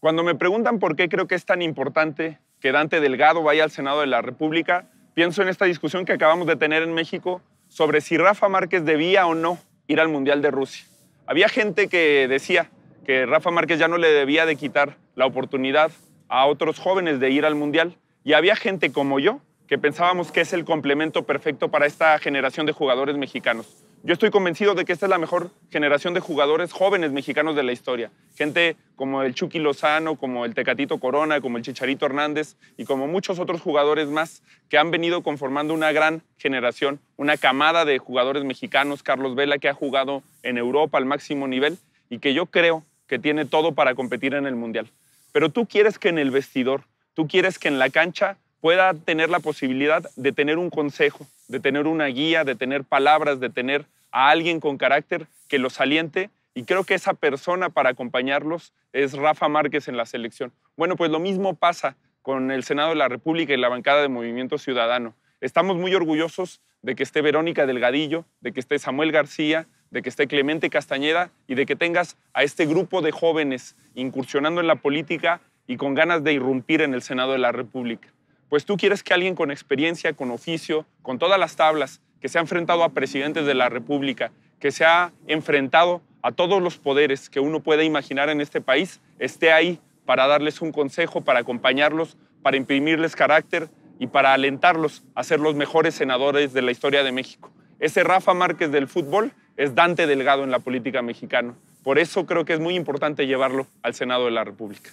Cuando me preguntan por qué creo que es tan importante que Dante Delgado vaya al Senado de la República, pienso en esta discusión que acabamos de tener en México sobre si Rafa Márquez debía o no ir al Mundial de Rusia. Había gente que decía que Rafa Márquez ya no le debía de quitar la oportunidad a otros jóvenes de ir al Mundial y había gente como yo que pensábamos que es el complemento perfecto para esta generación de jugadores mexicanos. Yo estoy convencido de que esta es la mejor generación de jugadores jóvenes mexicanos de la historia. Gente como el Chucky Lozano, como el Tecatito Corona, como el Chicharito Hernández y como muchos otros jugadores más que han venido conformando una gran generación, una camada de jugadores mexicanos. Carlos Vela que ha jugado en Europa al máximo nivel y que yo creo que tiene todo para competir en el Mundial. Pero tú quieres que en el vestidor, tú quieres que en la cancha pueda tener la posibilidad de tener un consejo, de tener una guía, de tener palabras, de tener a alguien con carácter que los aliente y creo que esa persona para acompañarlos es Rafa Márquez en la selección. Bueno, pues lo mismo pasa con el Senado de la República y la bancada de Movimiento Ciudadano. Estamos muy orgullosos de que esté Verónica Delgadillo, de que esté Samuel García, de que esté Clemente Castañeda y de que tengas a este grupo de jóvenes incursionando en la política y con ganas de irrumpir en el Senado de la República. Pues tú quieres que alguien con experiencia, con oficio, con todas las tablas que se ha enfrentado a presidentes de la República, que se ha enfrentado a todos los poderes que uno puede imaginar en este país, esté ahí para darles un consejo, para acompañarlos, para imprimirles carácter y para alentarlos a ser los mejores senadores de la historia de México. Ese Rafa Márquez del fútbol es Dante Delgado en la política mexicana. Por eso creo que es muy importante llevarlo al Senado de la República.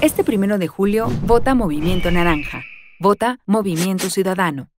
Este primero de julio vota Movimiento Naranja, vota Movimiento Ciudadano.